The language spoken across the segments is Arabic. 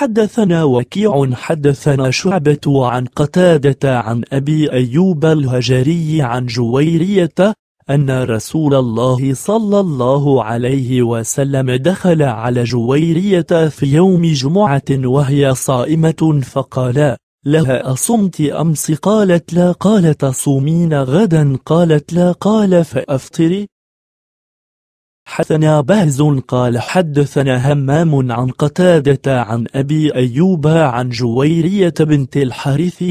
حدثنا وكيع حدثنا شعبة عن قتادة عن أبي أيوب الهجري عن جويرية أن رسول الله صلى الله عليه وسلم دخل على جويرية في يوم جمعة وهي صائمة فقال لها أصمت أمس قالت لا قال تصومين غدا قالت لا قال فأفطري حدثنا بهز قال حدثنا همام عن قتادة عن أبي أيوب عن جويرية بنت الحارث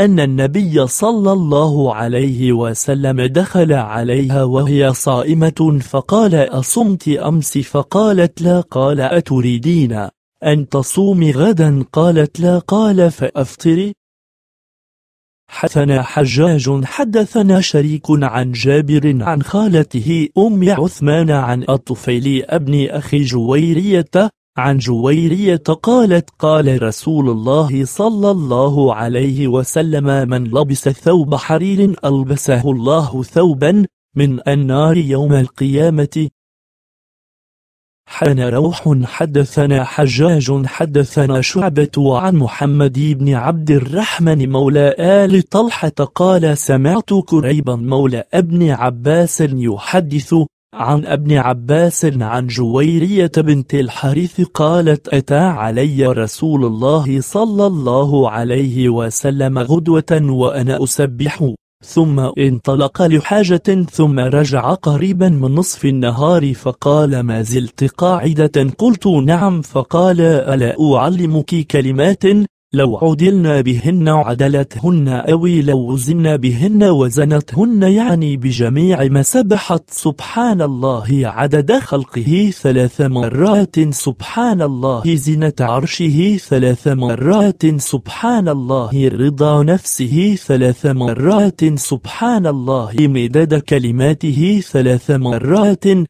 أن النبي صلى الله عليه وسلم دخل عليها وهي صائمة فقال أصمت أمس فقالت لا قال أتريدين أن تصومي غدا قالت لا قال فأفطري حدثنا حجاج حدثنا شريك عن جابر عن خالته أم عثمان عن الطفيل ابن أخي جويرية عن جويرية قالت قال رسول الله صلى الله عليه وسلم من لبس ثوب حرير ألبسه الله ثوبا من النار يوم القيامة حان روح حدثنا حجاج حدثنا شعبة عن محمد بن عبد الرحمن مولى آل طلحة قال سمعت كريبا مولى ابن عباس يحدث عن ابن عباس عن جويرية بنت الحارث قالت أتى علي رسول الله صلى الله عليه وسلم غدوة وأنا أسبح ثم انطلق لحاجة ثم رجع قريبا من نصف النهار فقال ما زلت قاعدة قلت نعم فقال ألا أعلمك كلمات لو عدلنا بهن عدلتهن أو لو وزنا بهن وزنتهن يعني بجميع ما سبحت سبحان الله عدد خلقه ثلاث مرات سبحان الله زنة عرشه ثلاث مرات سبحان الله رضا نفسه ثلاث مرات سبحان الله مداد كلماته ثلاث مرات